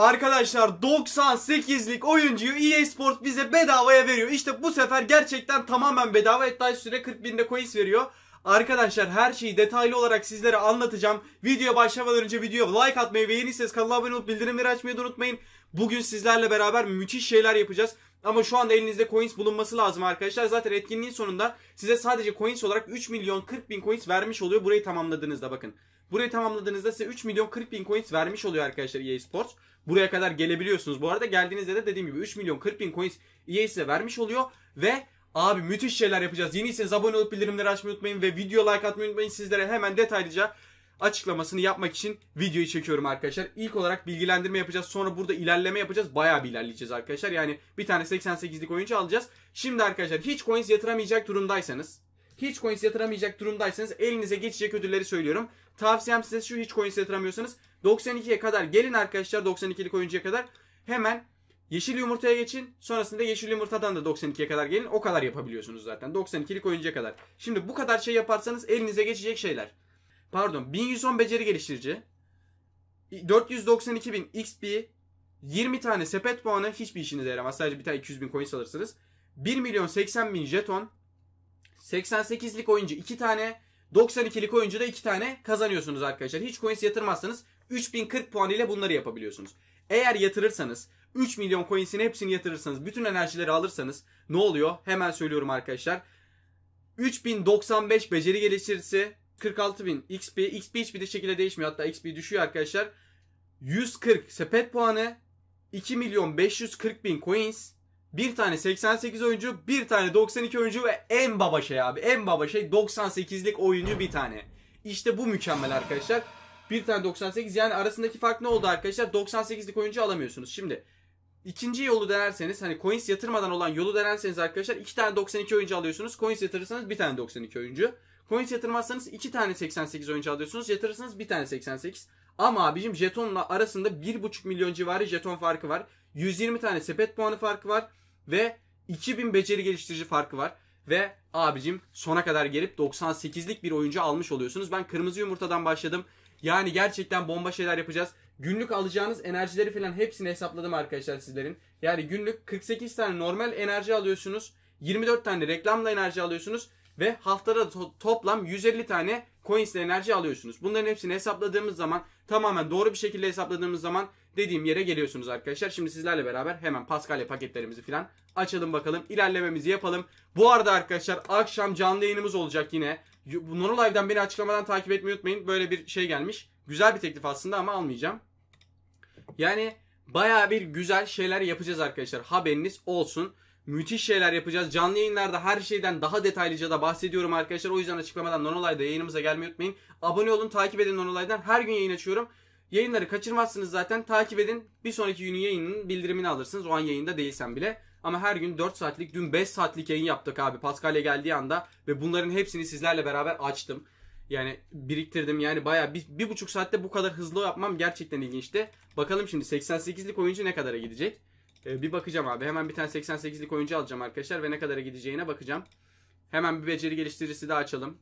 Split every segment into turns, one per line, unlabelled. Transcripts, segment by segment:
Arkadaşlar 98'lik oyuncuyu EA Sports bize bedavaya veriyor. İşte bu sefer gerçekten tamamen bedava. Hatta üstüne 40 bin de coins veriyor. Arkadaşlar her şeyi detaylı olarak sizlere anlatacağım. Videoya başlamadan önce videoya like atmayı ve yeniyseniz kanala abone olup bildirimleri açmayı da unutmayın. Bugün sizlerle beraber müthiş şeyler yapacağız. Ama şu anda elinizde coins bulunması lazım arkadaşlar. Zaten etkinliğin sonunda size sadece coins olarak 3 milyon 40 bin coins vermiş oluyor. Burayı tamamladığınızda bakın. Burayı tamamladığınızda size 3 milyon 40 bin coins vermiş oluyor arkadaşlar EA Sports. Buraya kadar gelebiliyorsunuz. Bu arada geldiğinizde de dediğim gibi 3 milyon 40 bin coins EA size vermiş oluyor. Ve abi müthiş şeyler yapacağız. Yeniyseniz abone olup bildirimleri açmayı unutmayın. Ve video like atmayı unutmayın. Sizlere hemen detaylıca açıklamasını yapmak için videoyu çekiyorum arkadaşlar. İlk olarak bilgilendirme yapacağız. Sonra burada ilerleme yapacağız. Bayağı bir ilerleyeceğiz arkadaşlar. Yani bir tane 88'lik oyuncu alacağız. Şimdi arkadaşlar hiç coins yatıramayacak durumdaysanız hiç coins yatıramayacak durumdaysanız elinize geçecek ödülleri söylüyorum. Tavsiyem size şu hiç coins yatıramıyorsanız 92'ye kadar gelin arkadaşlar 92'lik oyuncuya kadar hemen yeşil yumurtaya geçin. Sonrasında yeşil yumurtadan da 92'ye kadar gelin. O kadar yapabiliyorsunuz zaten 92'lik oyuncuya kadar. Şimdi bu kadar şey yaparsanız elinize geçecek şeyler. Pardon 1110 beceri geliştirici. 492.000 XP 20 tane sepet puanı hiçbir işinize yaramaz. Sadece bir tane 200.000 coins alırsınız. 1 milyon 80 bin jeton 88'lik oyuncu 2 tane, 92'lik oyuncu da 2 tane kazanıyorsunuz arkadaşlar. Hiç coins yatırmazsanız 3040 puan ile bunları yapabiliyorsunuz. Eğer yatırırsanız 3 milyon coins'in hepsini yatırırsanız, bütün enerjileri alırsanız ne oluyor? Hemen söylüyorum arkadaşlar. 3095 beceri geliştirisi, 46000 XP, XP hiçbir şekilde değişmiyor. Hatta XP düşüyor arkadaşlar. 140 sepet puanı, 2 milyon 540 bin coins, bir tane 88 oyuncu, bir tane 92 oyuncu ve en baba şey abi. En baba şey 98'lik oyuncu bir tane. İşte bu mükemmel arkadaşlar. Bir tane 98 yani arasındaki fark ne oldu arkadaşlar? 98'lik oyuncu alamıyorsunuz. Şimdi ikinci yolu denerseniz hani coins yatırmadan olan yolu denerseniz arkadaşlar iki tane 92 oyuncu alıyorsunuz. Coins yatırırsanız bir tane 92 oyuncu. Coins yatırmazsanız iki tane 88 oyuncu alıyorsunuz. Yatırırsanız bir tane 88. Ama abicim jetonla arasında 1.5 milyon civarı jeton farkı var. 120 tane sepet puanı farkı var ve 2000 beceri geliştirici farkı var. Ve abicim sona kadar gelip 98'lik bir oyuncu almış oluyorsunuz. Ben kırmızı yumurtadan başladım. Yani gerçekten bomba şeyler yapacağız. Günlük alacağınız enerjileri falan hepsini hesapladım arkadaşlar sizlerin. Yani günlük 48 tane normal enerji alıyorsunuz. 24 tane reklamla enerji alıyorsunuz. Ve haftada to- toplam 150 tane coins enerji alıyorsunuz. Bunların hepsini hesapladığımız zaman tamamen doğru bir şekilde hesapladığımız zaman dediğim yere geliyorsunuz arkadaşlar. Şimdi sizlerle beraber hemen Pascal'e paketlerimizi falan açalım bakalım. ilerlememizi yapalım. Bu arada arkadaşlar akşam canlı yayınımız olacak yine. Nono beni açıklamadan takip etmeyi unutmayın. Böyle bir şey gelmiş. Güzel bir teklif aslında ama almayacağım. Yani baya bir güzel şeyler yapacağız arkadaşlar. Haberiniz olsun. Müthiş şeyler yapacağız. Canlı yayınlarda her şeyden daha detaylıca da bahsediyorum arkadaşlar. O yüzden açıklamadan Nonolay'da yayınımıza gelmeyi unutmayın. Abone olun, takip edin Nonolay'dan. Her gün yayın açıyorum. Yayınları kaçırmazsınız zaten. Takip edin. Bir sonraki günün yayının bildirimini alırsınız. O an yayında değilsem bile. Ama her gün 4 saatlik, dün 5 saatlik yayın yaptık abi. Paskalya geldiği anda ve bunların hepsini sizlerle beraber açtım. Yani biriktirdim yani baya bir, bir buçuk saatte bu kadar hızlı yapmam gerçekten ilginçti. Bakalım şimdi 88'lik oyuncu ne kadara gidecek? Ee, bir bakacağım abi. Hemen bir tane 88'lik oyuncu alacağım arkadaşlar ve ne kadara gideceğine bakacağım. Hemen bir beceri geliştiricisi de açalım.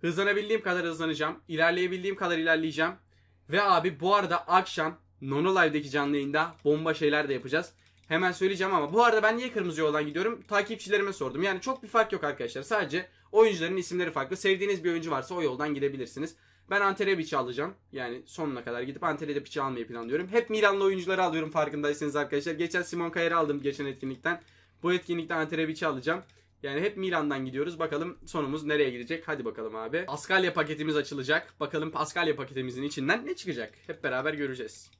Hızlanabildiğim kadar hızlanacağım. İlerleyebildiğim kadar ilerleyeceğim. Ve abi bu arada akşam Nono Live'deki canlı yayında bomba şeyler de yapacağız. Hemen söyleyeceğim ama bu arada ben niye kırmızı yoldan gidiyorum? Takipçilerime sordum. Yani çok bir fark yok arkadaşlar. Sadece oyuncuların isimleri farklı. Sevdiğiniz bir oyuncu varsa o yoldan gidebilirsiniz. Ben Anterebiç'i alacağım. Yani sonuna kadar gidip Anterebiç'i almayı planlıyorum. Hep Milanlı oyuncuları alıyorum farkındaysanız arkadaşlar. Geçen Simon Kayer'i aldım geçen etkinlikten. Bu etkinlikte Anterebiç'i alacağım. Yani hep Milan'dan gidiyoruz. Bakalım sonumuz nereye gidecek? Hadi bakalım abi. Paskalya paketimiz açılacak. Bakalım Paskalya paketimizin içinden ne çıkacak? Hep beraber göreceğiz.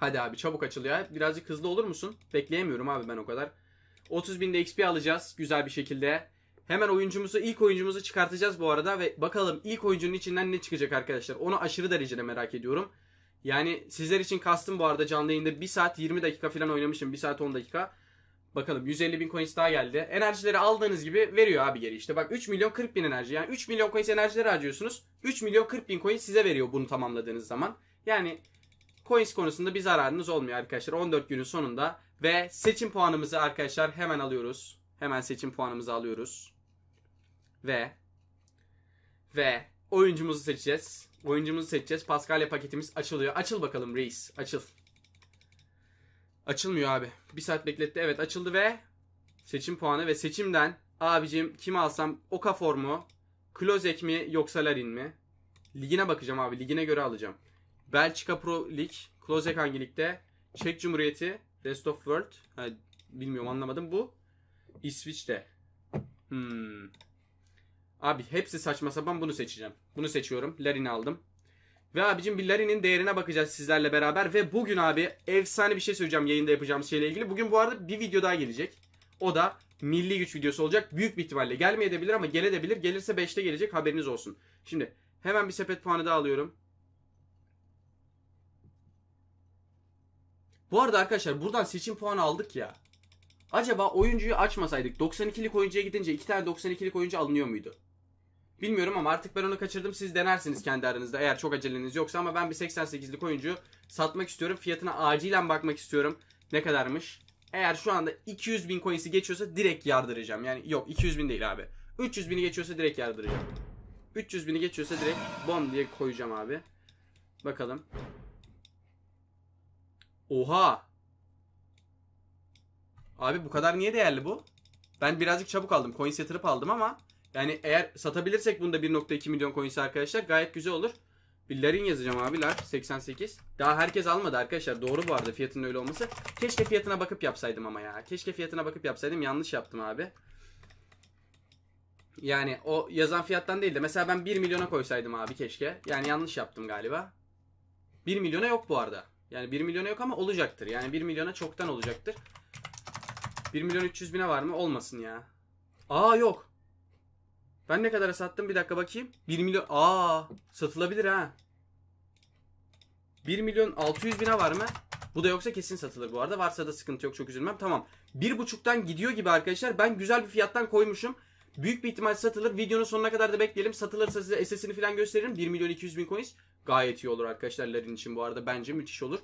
Hadi abi çabuk açılıyor. Birazcık hızlı olur musun? Bekleyemiyorum abi ben o kadar. 30.000'de XP alacağız güzel bir şekilde. Hemen oyuncumuzu ilk oyuncumuzu çıkartacağız bu arada ve bakalım ilk oyuncunun içinden ne çıkacak arkadaşlar. Onu aşırı derecede merak ediyorum. Yani sizler için kastım bu arada canlı yayında 1 saat 20 dakika falan oynamışım. 1 saat 10 dakika. Bakalım 150 bin coins daha geldi. Enerjileri aldığınız gibi veriyor abi geri işte. Bak 3 milyon 40 bin enerji. Yani 3 milyon coins enerjileri harcıyorsunuz. 3 milyon 40 bin coin size veriyor bunu tamamladığınız zaman. Yani coins konusunda bir zararınız olmuyor arkadaşlar. 14 günün sonunda. Ve seçim puanımızı arkadaşlar hemen alıyoruz. Hemen seçim puanımızı alıyoruz ve ve oyuncumuzu seçeceğiz. Oyuncumuzu seçeceğiz. Paskalya paketimiz açılıyor. Açıl bakalım reis. Açıl. Açılmıyor abi. Bir saat bekletti. Evet açıldı ve seçim puanı ve seçimden abicim kim alsam Oka formu Klozek mi yoksa Larin mi? Ligine bakacağım abi. Ligine göre alacağım. Belçika Pro Lig. Klozek hangi ligde? Çek Cumhuriyeti. Rest of World. Ha, bilmiyorum anlamadım. Bu İsviçre. Hmm. Abi hepsi saçma sapan bunu seçeceğim. Bunu seçiyorum. Larin'i aldım. Ve abicim bir Larin'in değerine bakacağız sizlerle beraber. Ve bugün abi efsane bir şey söyleyeceğim yayında yapacağımız şeyle ilgili. Bugün bu arada bir video daha gelecek. O da milli güç videosu olacak. Büyük bir ihtimalle gelmeyebilir ama gelebilir. Gelirse 5'te gelecek haberiniz olsun. Şimdi hemen bir sepet puanı daha alıyorum. Bu arada arkadaşlar buradan seçim puanı aldık ya. Acaba oyuncuyu açmasaydık 92'lik oyuncuya gidince 2 tane 92'lik oyuncu alınıyor muydu? Bilmiyorum ama artık ben onu kaçırdım. Siz denersiniz kendi aranızda eğer çok aceleniz yoksa ama ben bir 88'lik oyuncuyu satmak istiyorum. Fiyatına acilen bakmak istiyorum. Ne kadarmış? Eğer şu anda 200 bin coins'i geçiyorsa direkt yardıracağım. Yani yok 200 bin değil abi. 300 bini geçiyorsa direkt yardıracağım. 300 bini geçiyorsa direkt bom diye koyacağım abi. Bakalım. Oha. Abi bu kadar niye değerli bu? Ben birazcık çabuk aldım. Coins yatırıp aldım ama yani eğer satabilirsek bunda 1.2 milyon coins arkadaşlar gayet güzel olur. Biller'in yazacağım abiler 88. Daha herkes almadı arkadaşlar. Doğru bu arada fiyatının öyle olması. Keşke fiyatına bakıp yapsaydım ama ya. Keşke fiyatına bakıp yapsaydım. Yanlış yaptım abi. Yani o yazan fiyattan değil de mesela ben 1 milyona koysaydım abi keşke. Yani yanlış yaptım galiba. 1 milyona yok bu arada. Yani 1 milyona yok ama olacaktır. Yani 1 milyona çoktan olacaktır. 1 milyon 300 bine var mı? Olmasın ya. Aa yok. Ben ne kadara sattım? Bir dakika bakayım. 1 milyon. Aa, satılabilir ha. 1 milyon 600 bine var mı? Bu da yoksa kesin satılır bu arada. Varsa da sıkıntı yok çok üzülmem. Tamam. 1.5'tan gidiyor gibi arkadaşlar. Ben güzel bir fiyattan koymuşum. Büyük bir ihtimal satılır. Videonun sonuna kadar da bekleyelim. Satılırsa size SS'ini falan gösteririm. 1 milyon 200 bin coins. Gayet iyi olur arkadaşlar Larin için bu arada. Bence müthiş olur.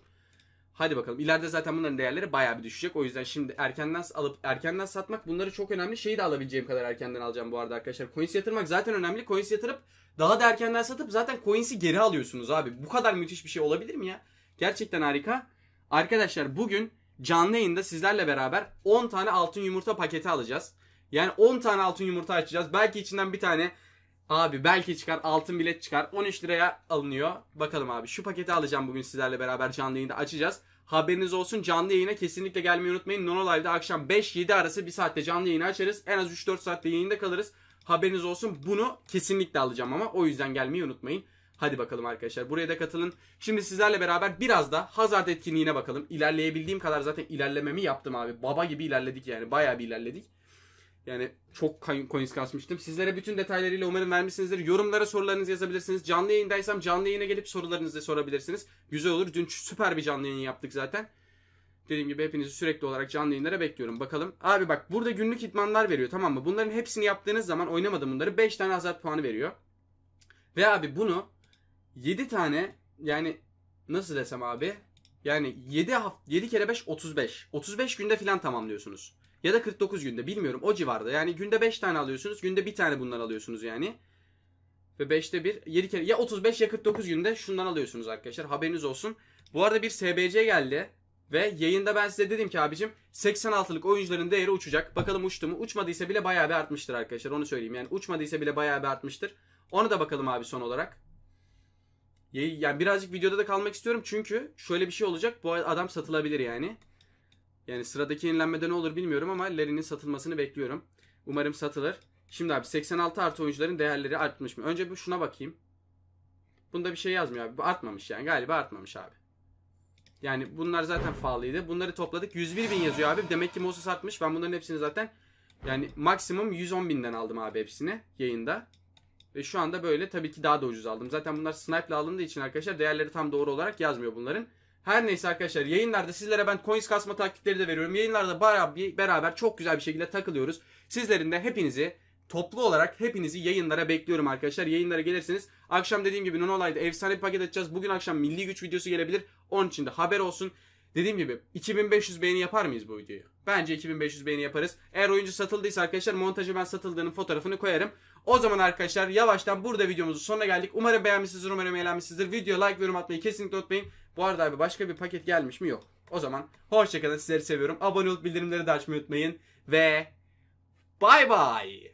Hadi bakalım. İleride zaten bunların değerleri bayağı bir düşecek. O yüzden şimdi erkenden alıp erkenden satmak bunları çok önemli. Şeyi de alabileceğim kadar erkenden alacağım bu arada arkadaşlar. Coins yatırmak zaten önemli. Coins yatırıp daha da erkenden satıp zaten coins'i geri alıyorsunuz abi. Bu kadar müthiş bir şey olabilir mi ya? Gerçekten harika. Arkadaşlar bugün canlı yayında sizlerle beraber 10 tane altın yumurta paketi alacağız. Yani 10 tane altın yumurta açacağız. Belki içinden bir tane Abi belki çıkar altın bilet çıkar 13 liraya alınıyor. Bakalım abi şu paketi alacağım bugün sizlerle beraber canlı yayında açacağız. Haberiniz olsun canlı yayına kesinlikle gelmeyi unutmayın. Nono Live'da akşam 5-7 arası bir saatte canlı yayını açarız. En az 3-4 saatte yayında kalırız. Haberiniz olsun bunu kesinlikle alacağım ama o yüzden gelmeyi unutmayın. Hadi bakalım arkadaşlar buraya da katılın. Şimdi sizlerle beraber biraz da Hazard etkinliğine bakalım. ilerleyebildiğim kadar zaten ilerlememi yaptım abi. Baba gibi ilerledik yani baya bir ilerledik. Yani çok coins kasmıştım. Sizlere bütün detaylarıyla umarım vermişsinizdir. Yorumlara sorularınızı yazabilirsiniz. Canlı yayındaysam canlı yayına gelip sorularınızı da sorabilirsiniz. Güzel olur. Dün süper bir canlı yayın yaptık zaten. Dediğim gibi hepinizi sürekli olarak canlı yayınlara bekliyorum. Bakalım. Abi bak burada günlük idmanlar veriyor tamam mı? Bunların hepsini yaptığınız zaman oynamadım bunları 5 tane azar puanı veriyor. Ve abi bunu 7 tane yani nasıl desem abi? Yani 7 hafta 7 kere 5 35. 35 günde filan tamamlıyorsunuz. Ya da 49 günde bilmiyorum o civarda. Yani günde 5 tane alıyorsunuz. Günde bir tane bunlar alıyorsunuz yani. Ve 5'te 1 7 kere ya 35 ya 49 günde şundan alıyorsunuz arkadaşlar. Haberiniz olsun. Bu arada bir SBC geldi. Ve yayında ben size dedim ki abicim 86'lık oyuncuların değeri uçacak. Bakalım uçtu mu? Uçmadıysa bile bayağı bir artmıştır arkadaşlar. Onu söyleyeyim. Yani uçmadıysa bile bayağı bir artmıştır. Onu da bakalım abi son olarak. Yani birazcık videoda da kalmak istiyorum. Çünkü şöyle bir şey olacak. Bu adam satılabilir yani. Yani sıradaki yenilenmede ne olur bilmiyorum ama Larry'nin satılmasını bekliyorum. Umarım satılır. Şimdi abi 86 artı oyuncuların değerleri artmış mı? Önce bir şuna bakayım. Bunda bir şey yazmıyor abi. Bu artmamış yani. Galiba artmamış abi. Yani bunlar zaten pahalıydı. Bunları topladık. 101 bin yazıyor abi. Demek ki Moses artmış. Ben bunların hepsini zaten yani maksimum 110 binden aldım abi hepsini yayında. Ve şu anda böyle tabii ki daha da ucuz aldım. Zaten bunlar snipe'la alındığı için arkadaşlar değerleri tam doğru olarak yazmıyor bunların. Her neyse arkadaşlar yayınlarda sizlere ben coins kasma taktikleri de veriyorum. Yayınlarda bayağı bir beraber çok güzel bir şekilde takılıyoruz. Sizlerin de hepinizi toplu olarak hepinizi yayınlara bekliyorum arkadaşlar. Yayınlara gelirsiniz. Akşam dediğim gibi Nonolay'da efsane bir paket açacağız. Bugün akşam milli güç videosu gelebilir. Onun için de haber olsun. Dediğim gibi 2500 beğeni yapar mıyız bu videoyu? Bence 2500 beğeni yaparız. Eğer oyuncu satıldıysa arkadaşlar montajı ben satıldığının fotoğrafını koyarım. O zaman arkadaşlar yavaştan burada videomuzun sonuna geldik. Umarım beğenmişsinizdir, umarım eğlenmişsinizdir. Video like ve yorum atmayı kesinlikle unutmayın. Bu arada abi başka bir paket gelmiş mi? Yok. O zaman hoşçakalın sizleri seviyorum. Abone olup bildirimleri de açmayı unutmayın. Ve bay bay.